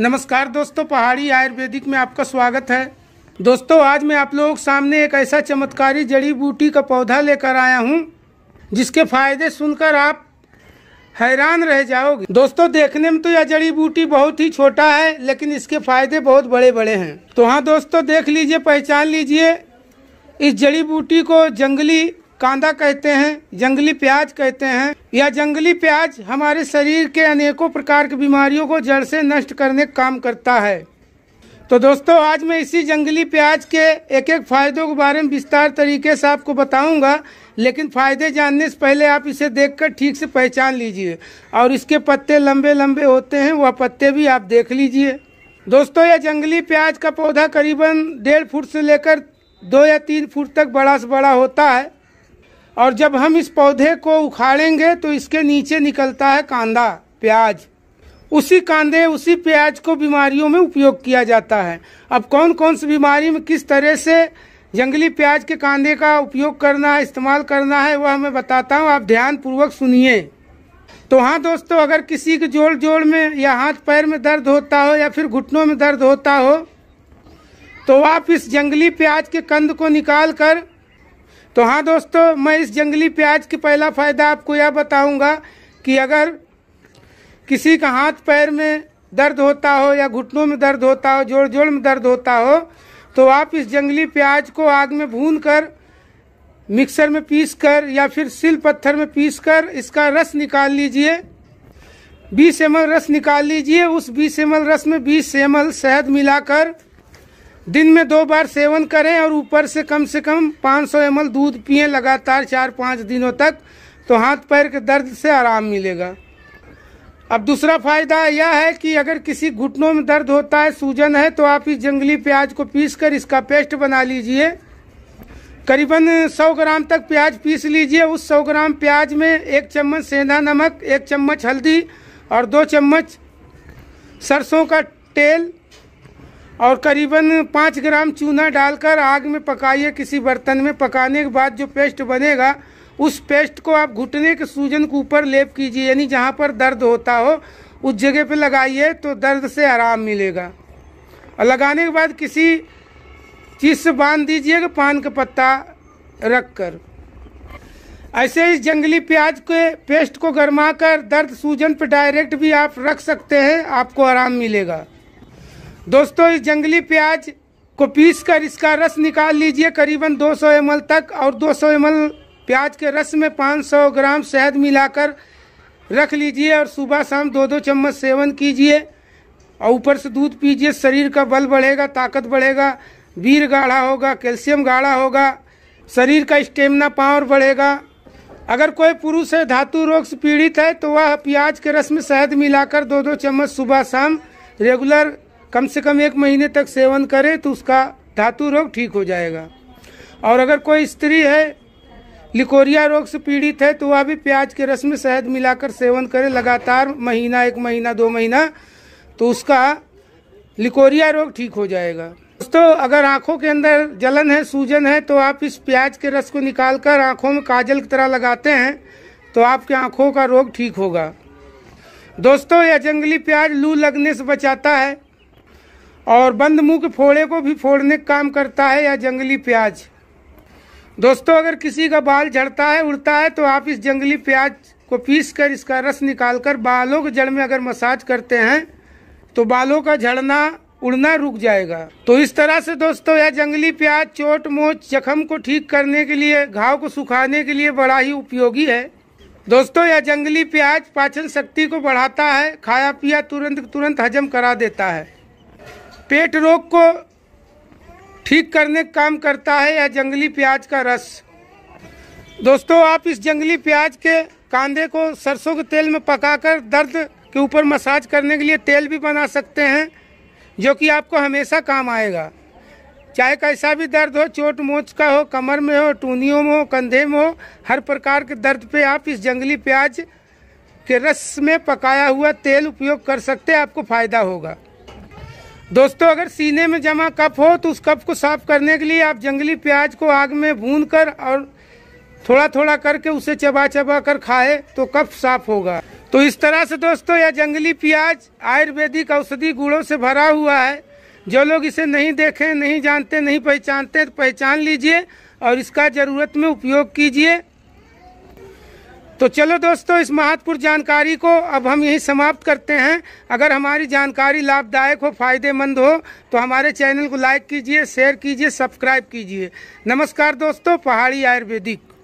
नमस्कार दोस्तों पहाड़ी आयुर्वेदिक में आपका स्वागत है दोस्तों आज मैं आप लोगों के सामने एक ऐसा चमत्कारी जड़ी बूटी का पौधा लेकर आया हूँ जिसके फायदे सुनकर आप हैरान रह जाओगे दोस्तों देखने में तो यह जड़ी बूटी बहुत ही छोटा है लेकिन इसके फायदे बहुत बड़े बड़े हैं तो हाँ दोस्तों देख लीजिए पहचान लीजिए इस जड़ी बूटी को जंगली कांदा कहते हैं जंगली प्याज कहते हैं यह जंगली प्याज हमारे शरीर के अनेकों प्रकार की बीमारियों को जड़ से नष्ट करने का काम करता है तो दोस्तों आज मैं इसी जंगली प्याज के एक एक फ़ायदों के बारे में विस्तार तरीके से आपको बताऊंगा लेकिन फ़ायदे जानने से पहले आप इसे देखकर ठीक से पहचान लीजिए और इसके पत्ते लंबे लंबे होते हैं वह पत्ते भी आप देख लीजिए दोस्तों यह जंगली प्याज का पौधा करीबन डेढ़ फुट से लेकर दो या तीन फुट तक बड़ा से बड़ा होता है और जब हम इस पौधे को उखाड़ेंगे तो इसके नीचे निकलता है कांदा प्याज उसी कांदे उसी प्याज को बीमारियों में उपयोग किया जाता है अब कौन कौन सी बीमारी में किस तरह से जंगली प्याज के कांदे का उपयोग करना है इस्तेमाल करना है वह मैं बताता हूँ आप ध्यान पूर्वक सुनिए तो हाँ दोस्तों अगर किसी के जोड़ जोड़ में या हाथ पैर में दर्द होता हो या फिर घुटनों में दर्द होता हो तो आप इस जंगली प्याज के कंद को निकाल कर तो हाँ दोस्तों मैं इस जंगली प्याज के पहला फ़ायदा आपको यह बताऊंगा कि अगर किसी का हाथ पैर में दर्द होता हो या घुटनों में दर्द होता हो जोड़ जोड़ में दर्द होता हो तो आप इस जंगली प्याज को आग में भून कर मिक्सर में पीस कर या फिर सिल पत्थर में पीस कर इसका रस निकाल लीजिए बीस एम रस निकाल लीजिए उस बीस एम रस में बीस एम शहद मिलाकर दिन में दो बार सेवन करें और ऊपर से कम से कम 500 सौ दूध पिए लगातार चार पाँच दिनों तक तो हाथ पैर के दर्द से आराम मिलेगा अब दूसरा फायदा यह है कि अगर किसी घुटनों में दर्द होता है सूजन है तो आप इस जंगली प्याज को पीसकर इसका पेस्ट बना लीजिए करीबन 100 ग्राम तक प्याज पीस लीजिए उस 100 ग्राम प्याज में एक चम्मच सेंधा नमक एक चम्मच हल्दी और दो चम्मच सरसों का तेल और करीबन पाँच ग्राम चूना डालकर आग में पकाइए किसी बर्तन में पकाने के बाद जो पेस्ट बनेगा उस पेस्ट को आप घुटने के सूजन के ऊपर लेप कीजिए यानी जहाँ पर दर्द होता हो उस जगह पे लगाइए तो दर्द से आराम मिलेगा और लगाने के बाद किसी चीज़ से बांध दीजिएगा पान का पत्ता रख कर ऐसे इस जंगली प्याज के पेस्ट को गरमा कर दर्द सूजन पर डायरेक्ट भी आप रख सकते हैं आपको आराम मिलेगा दोस्तों इस जंगली प्याज को पीस कर इसका रस निकाल लीजिए करीबन 200 सौ तक और 200 सौ प्याज के रस में 500 ग्राम शहद मिलाकर रख लीजिए और सुबह शाम दो दो चम्मच सेवन कीजिए और ऊपर से दूध पीजिए शरीर का बल बढ़ेगा ताकत बढ़ेगा वीर गाढ़ा होगा कैल्शियम गाढ़ा होगा शरीर का स्टेमिना पावर बढ़ेगा अगर कोई पुरुष है धातु रोग से पीड़ित है तो वह प्याज के रस में शहद मिलाकर दो दो चम्मच सुबह शाम रेगुलर कम से कम एक महीने तक सेवन करे तो उसका धातु रोग ठीक हो जाएगा और अगर कोई स्त्री है लिकोरिया रोग से पीड़ित है तो वह भी प्याज के रस में शहद मिलाकर सेवन करे लगातार महीना एक महीना दो महीना तो उसका लिकोरिया रोग ठीक हो जाएगा दोस्तों अगर आंखों के अंदर जलन है सूजन है तो आप इस प्याज के रस को निकालकर आंखों में काजल की तरह लगाते हैं तो आपके आंखों का रोग ठीक होगा दोस्तों यह जंगली प्याज लू लगने से बचाता है और बंद मुंह के फोड़े को भी फोड़ने का काम करता है या जंगली प्याज दोस्तों अगर किसी का बाल झड़ता है उड़ता है तो आप इस जंगली प्याज को पीस कर इसका रस निकाल कर बालों के जड़ में अगर मसाज करते हैं तो बालों का झड़ना उड़ना रुक जाएगा तो इस तरह से दोस्तों यह जंगली प्याज चोट मोच जख्म को ठीक करने के लिए घाव को सुखाने के लिए बड़ा ही उपयोगी है दोस्तों यह जंगली प्याज पाचन शक्ति को बढ़ाता है खाया पिया तुरंत तुरंत हजम करा देता है पेट रोग को ठीक करने का काम करता है यह जंगली प्याज का रस दोस्तों आप इस जंगली प्याज के कांधे को सरसों के तेल में पकाकर दर्द के ऊपर मसाज करने के लिए तेल भी बना सकते हैं जो कि आपको हमेशा काम आएगा चाहे कैसा भी दर्द हो चोट मोच का हो कमर में हो टूनियों में हो कंधे में हो हर प्रकार के दर्द पे आप इस जंगली प्याज के रस में पकाया हुआ तेल उपयोग कर सकते हैं आपको फ़ायदा होगा दोस्तों अगर सीने में जमा कप हो तो उस कप को साफ करने के लिए आप जंगली प्याज को आग में भून कर और थोड़ा थोड़ा करके उसे चबा चबा कर खाए तो कफ साफ होगा तो इस तरह से दोस्तों यह जंगली प्याज आयुर्वेदिक औषधि गुड़ों से भरा हुआ है जो लोग इसे नहीं देखें नहीं जानते नहीं पहचानते तो पहचान लीजिए और इसका ज़रूरत में उपयोग कीजिए तो चलो दोस्तों इस महत्वपूर्ण जानकारी को अब हम यही समाप्त करते हैं अगर हमारी जानकारी लाभदायक हो फायदेमंद हो तो हमारे चैनल को लाइक कीजिए शेयर कीजिए सब्सक्राइब कीजिए नमस्कार दोस्तों पहाड़ी आयुर्वेदिक